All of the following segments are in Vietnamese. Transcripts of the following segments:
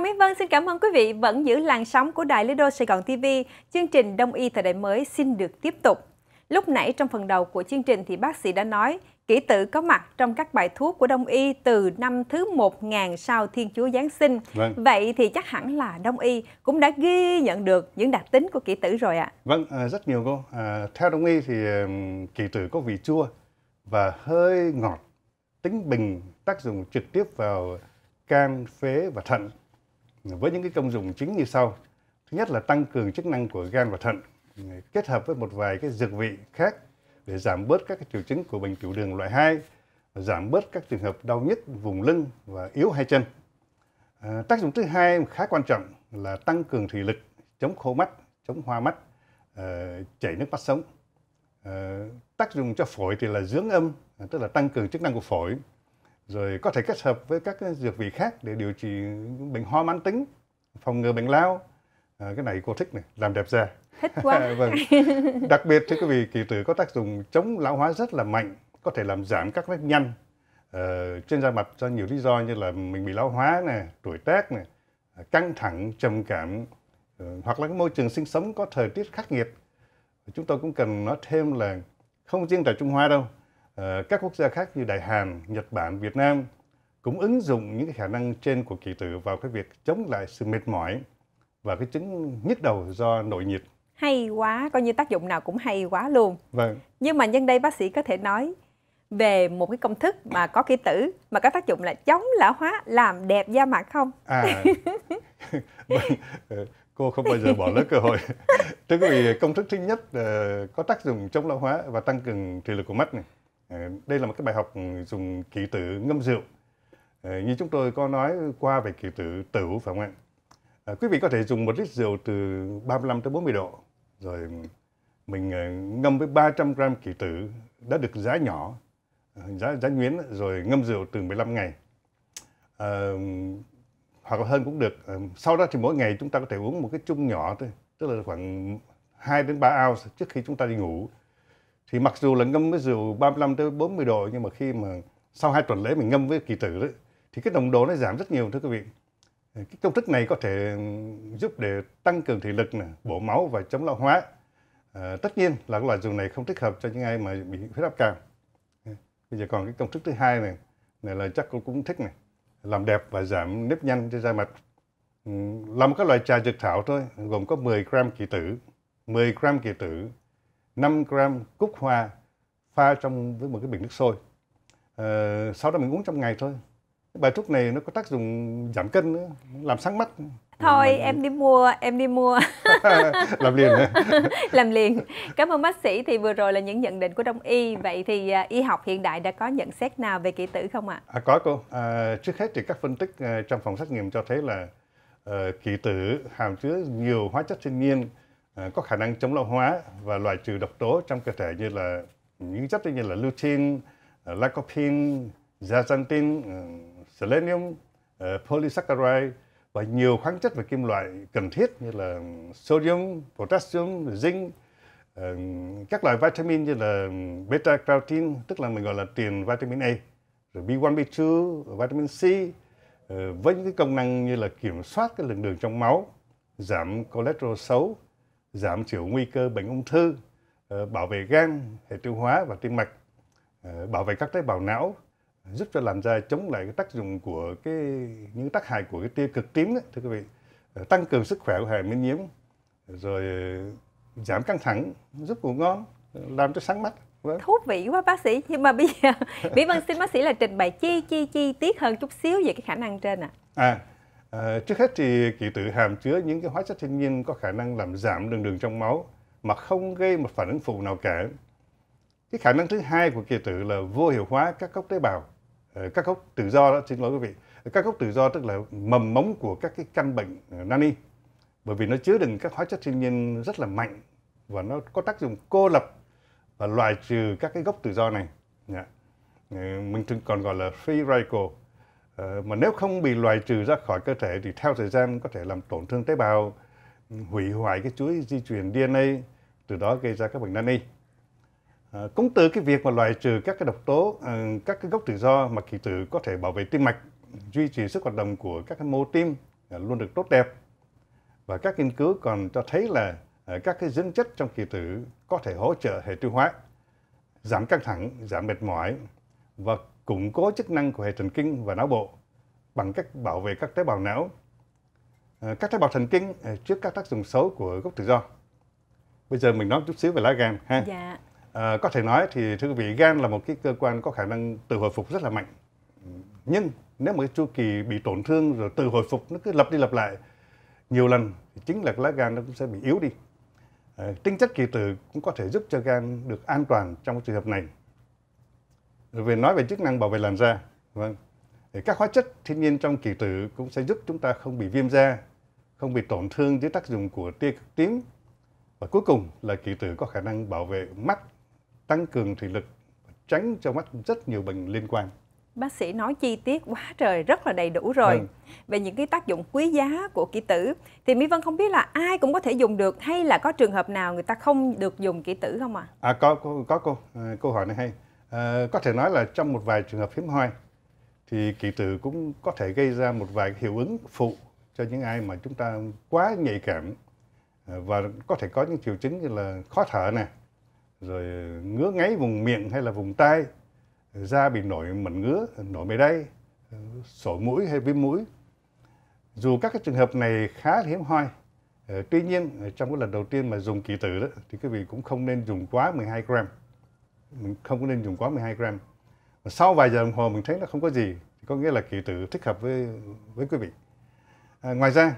Hoàng Mỹ Vân xin cảm ơn quý vị vẫn giữ làn sóng của Đài Lido Sài Gòn TV. Chương trình Đông y thời đại mới xin được tiếp tục. Lúc nãy trong phần đầu của chương trình thì bác sĩ đã nói kỹ tử có mặt trong các bài thuốc của Đông y từ năm thứ 1000 sau Thiên Chúa Giáng sinh. Vâng. Vậy thì chắc hẳn là Đông y cũng đã ghi nhận được những đặc tính của kỹ tử rồi ạ. Vâng, à. Vâng, rất nhiều cô. À, theo Đông y thì kỹ tử có vị chua và hơi ngọt, tính bình tác dụng trực tiếp vào can, phế và thận với những cái công dụng chính như sau. Thứ nhất là tăng cường chức năng của gan và thận kết hợp với một vài cái dược vị khác để giảm bớt các triệu chứng của bệnh tiểu đường loại 2, giảm bớt các trường hợp đau nhức vùng lưng và yếu hai chân. À, tác dụng thứ hai khá quan trọng là tăng cường thủy lực, chống khô mắt, chống hoa mắt, à, chảy nước mắt sống. À, tác dụng cho phổi thì là dưỡng âm, tức là tăng cường chức năng của phổi, rồi có thể kết hợp với các dược vị khác để điều trị bệnh ho mãn tính phòng ngừa bệnh lao à, cái này cô thích này làm đẹp da thích quá vâng. đặc biệt thưa quý vị kỳ tử có tác dụng chống lão hóa rất là mạnh có thể làm giảm các vết nhăn uh, trên da mặt do nhiều lý do như là mình bị lão hóa này tuổi tác này căng thẳng trầm cảm ờ, hoặc là cái môi trường sinh sống có thời tiết khắc nghiệt chúng tôi cũng cần nói thêm là không riêng tại Trung Hoa đâu Ờ, các quốc gia khác như Đại Hàn, Nhật Bản, Việt Nam cũng ứng dụng những cái khả năng trên của kỳ tử vào cái việc chống lại sự mệt mỏi và cái chứng nhức đầu do nội nhiệt. Hay quá, coi như tác dụng nào cũng hay quá luôn. Vâng. Nhưng mà nhân đây bác sĩ có thể nói về một cái công thức mà có ký tử mà có tác dụng là chống lão hóa làm đẹp da mặt không? À, vâng. ờ, cô không bao giờ bỏ lỡ cơ hội. Thưa quý vị, công thức thứ nhất ờ, có tác dụng chống lão hóa và tăng cường thị lực của mắt này. Ờ, đây là một cái bài học dùng kỷ tử ngâm rượu ờ, như chúng tôi có nói qua về kỷ tử tửu phải không ạ ờ, quý vị có thể dùng một lít rượu từ 35 tới 40 độ rồi mình ngâm với 300 gram kỷ tử đã được giá nhỏ giá giá nhuyễn rồi ngâm rượu từ 15 ngày à, hoặc là hơn cũng được sau đó thì mỗi ngày chúng ta có thể uống một cái chung nhỏ thôi tức là khoảng 2 đến 3 ounce trước khi chúng ta đi ngủ thì mặc dù là ngâm với rượu 35 tới 40 độ nhưng mà khi mà sau hai tuần lễ mình ngâm với kỳ tử đấy thì cái nồng độ nó giảm rất nhiều thưa quý vị cái công thức này có thể giúp để tăng cường thể lực nè, bổ máu và chống lão hóa à, tất nhiên là cái loại rượu này không thích hợp cho những ai mà bị huyết áp cao bây giờ còn cái công thức thứ hai này này là chắc cô cũng thích này làm đẹp và giảm nếp nhăn trên da mặt ừ, làm các loại trà dược thảo thôi gồm có 10 gram kỳ tử 10 gram kỳ tử 5 gram cúc hoa pha trong với một cái bình nước sôi à, sau đó mình uống trong ngày thôi bài thuốc này nó có tác dụng giảm cân nữa làm sáng mắt thôi em đi mua em đi mua làm liền làm liền cảm ơn bác sĩ thì vừa rồi là những nhận định của đông y vậy thì à, y học hiện đại đã có nhận xét nào về kỹ tử không ạ à, có cô à, trước hết thì các phân tích à, trong phòng xét nghiệm cho thấy là uh, ờ, kỹ tử hàm chứa nhiều hóa chất thiên nhiên Ờ, có khả năng chống lão hóa và loại trừ độc tố trong cơ thể như là những chất như là lutein, ờ, lycopene, zeaxanthin, ờ, selenium, polysaccharide và nhiều khoáng chất và kim loại cần thiết như là sodium, potassium, zinc, các loại vitamin như là beta carotene tức là mình gọi là tiền vitamin A, rồi B1, B2, vitamin C với những cái công năng như là kiểm soát cái lượng đường trong máu, giảm cholesterol xấu, giảm thiểu nguy cơ bệnh ung thư, ờ, bảo vệ gan, hệ tiêu hóa và tim mạch, ờ, bảo vệ các tế bào não, giúp cho làn da chống lại cái tác dụng của cái những tác hại của cái tia cực tím đấy thưa quý vị, ờ, tăng cường sức khỏe của hệ miễn nhiễm, rồi giảm căng thẳng, giúp ngủ ngon, làm cho sáng mắt. Vâng. thú vị quá bác sĩ nhưng mà bây giờ mỹ vân xin bác sĩ là trình bày chi chi chi tiết hơn chút xíu về cái khả năng trên ạ à. à Ờ, trước hết thì kỳ tự hàm chứa những cái hóa chất thiên nhiên có khả năng làm giảm đường đường trong máu mà không gây một phản ứng phụ nào cả. Cái khả năng thứ hai của kỳ tự là vô hiệu hóa các gốc tế bào, ờ, các gốc tự do đó, xin lỗi quý vị, các gốc tự do tức là mầm móng của các cái căn bệnh ờ, nani bởi vì nó chứa đựng các hóa chất thiên nhiên rất là mạnh và nó có tác dụng cô lập và loại trừ các cái gốc tự do này. Dạ. Mình thường còn gọi là free radical Ờ, mà nếu không bị loại trừ ra khỏi cơ thể thì theo thời gian có thể làm tổn thương tế bào, hủy hoại cái chuỗi di truyền DNA, từ đó gây ra các bệnh nan y. Ờ, cũng từ cái việc mà loại trừ các cái độc tố, ờ, các cái gốc tự do mà kỳ tử có thể bảo vệ tim mạch, duy trì sức hoạt động của các cái mô tim luôn được tốt đẹp. Và các nghiên cứu còn cho thấy là các cái dưỡng chất trong kỳ tử có thể hỗ trợ hệ tiêu hóa, giảm căng thẳng, giảm mệt mỏi và củng cố chức năng của hệ thần kinh và não bộ bằng cách bảo vệ các tế bào não, ờ, các tế bào thần kinh ờ, trước các tác dụng xấu của gốc tự do. Bây giờ mình nói chút xíu về lá gan ha. Dạ. À, có thể nói thì thưa quý vị, gan là một cái cơ quan có khả năng tự hồi phục rất là mạnh. Nhưng nếu một cái chu kỳ bị tổn thương rồi tự hồi phục nó cứ lặp đi lặp lại nhiều lần thì chính là cái lá gan nó cũng sẽ bị yếu đi. À, tinh chất kỳ tử cũng có thể giúp cho gan được an toàn trong trường hợp này về nói về chức năng bảo vệ làn da vâng thì các hóa chất thiên nhiên trong kỳ tử cũng sẽ giúp chúng ta không bị viêm da không bị tổn thương dưới tác dụng của tia cực tím và cuối cùng là kỳ tử có khả năng bảo vệ mắt tăng cường thị lực tránh cho mắt rất nhiều bệnh liên quan bác sĩ nói chi tiết quá trời rất là đầy đủ rồi vâng. về những cái tác dụng quý giá của kỹ tử thì mỹ vân không biết là ai cũng có thể dùng được hay là có trường hợp nào người ta không được dùng kỹ tử không ạ à? à có có có cô à, câu hỏi này hay Ờ, có thể nói là trong một vài trường hợp hiếm hoi thì kỳ tử cũng có thể gây ra một vài hiệu ứng phụ cho những ai mà chúng ta quá nhạy cảm ờ, và có thể có những triệu chứng như là khó thở nè rồi ngứa ngáy vùng miệng hay là vùng tai da bị nổi mẩn ngứa nổi mề đay ờ, sổ mũi hay viêm mũi dù các cái trường hợp này khá hiếm hoi tuy nhiên trong cái lần đầu tiên mà dùng kỳ tử đó thì quý vị cũng không nên dùng quá 12 gram mình không có nên dùng quá 12 gram và sau vài giờ đồng hồ mình thấy nó không có gì có nghĩa là kỳ tử thích hợp với với quý vị à, ngoài ra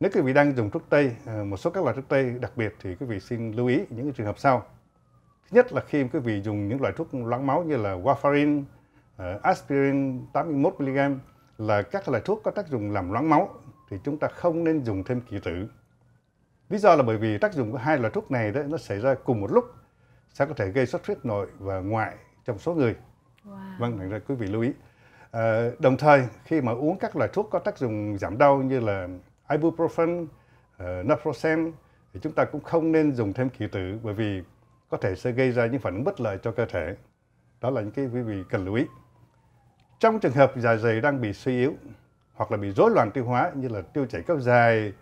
nếu quý vị đang dùng thuốc tây à, một số các loại thuốc tây đặc biệt thì quý vị xin lưu ý những trường hợp sau thứ nhất là khi quý vị dùng những loại thuốc loãng máu như là warfarin à, aspirin 81 mg là các loại thuốc có tác dụng làm loãng máu thì chúng ta không nên dùng thêm kỳ tử. Lý do là bởi vì tác dụng của hai loại thuốc này đó nó xảy ra cùng một lúc sẽ có thể gây xuất huyết nội và ngoại trong số người. Wow. Vâng, thành ra quý vị lưu ý. À, đồng thời khi mà uống các loại thuốc có tác dụng giảm đau như là ibuprofen, uh, naproxen thì chúng ta cũng không nên dùng thêm kỳ tử bởi vì có thể sẽ gây ra những phản ứng bất lợi cho cơ thể. Đó là những cái quý vị cần lưu ý. Trong trường hợp dạ dày đang bị suy yếu hoặc là bị rối loạn tiêu hóa như là tiêu chảy kéo dài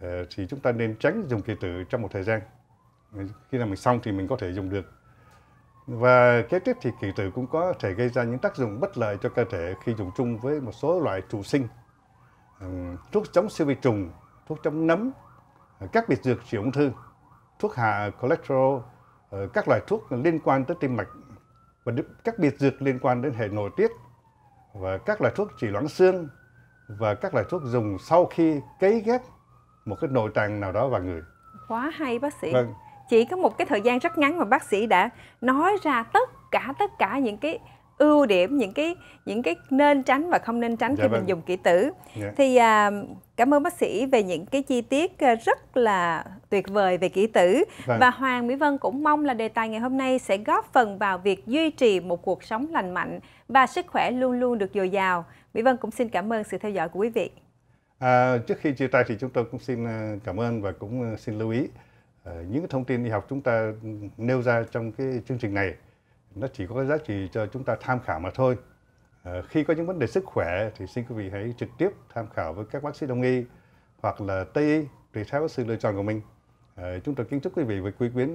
ờ, thì chúng ta nên tránh dùng kỳ tử trong một thời gian khi nào mình xong thì mình có thể dùng được và kế tiếp thì kỳ tử cũng có thể gây ra những tác dụng bất lợi cho cơ thể khi dùng chung với một số loại trù sinh thuốc chống siêu vi trùng thuốc chống nấm các biệt dược trị ung thư thuốc hạ cholesterol ờ, các loại thuốc liên quan tới tim mạch và các biệt dược liên quan đến hệ nội tiết và các loại thuốc trị loãng xương và các loại thuốc dùng sau khi cấy ghép một cái nội tạng nào đó vào người quá hay bác sĩ vâng chỉ có một cái thời gian rất ngắn mà bác sĩ đã nói ra tất cả tất cả những cái ưu điểm những cái những cái nên tránh và không nên tránh dạ khi vâng. mình dùng kỹ tử dạ. thì à, cảm ơn bác sĩ về những cái chi tiết à, rất là tuyệt vời về kỹ tử vâng. và Hoàng Mỹ Vân cũng mong là đề tài ngày hôm nay sẽ góp phần vào việc duy trì một cuộc sống lành mạnh và sức khỏe luôn luôn được dồi dào Mỹ Vân cũng xin cảm ơn sự theo dõi của quý vị à, trước khi chia tay thì chúng tôi cũng xin à, cảm ơn và cũng à, xin lưu ý Ờ, những thông tin y học chúng ta nêu ra trong cái chương trình này nó chỉ có giá trị cho chúng ta tham khảo mà thôi. Ờ, khi có những vấn đề sức khỏe thì xin quý vị hãy trực tiếp tham khảo với các bác sĩ đông y hoặc là tây y tùy theo sự lựa chọn của mình. À, chúng tôi kính chúc quý vị và quý quyến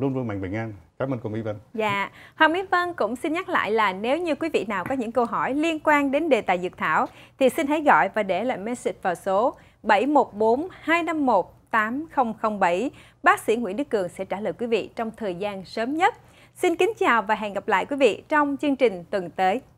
luôn vui mạnh bình an. Cảm ơn cô Mỹ Vân. Dạ, Hoàng Mỹ Vân cũng xin nhắc lại là nếu như quý vị nào có những câu hỏi liên quan đến đề tài dược thảo thì xin hãy gọi và để lại message vào số bảy một bốn hai năm một 8007. Bác sĩ Nguyễn Đức Cường sẽ trả lời quý vị trong thời gian sớm nhất. Xin kính chào và hẹn gặp lại quý vị trong chương trình tuần tới.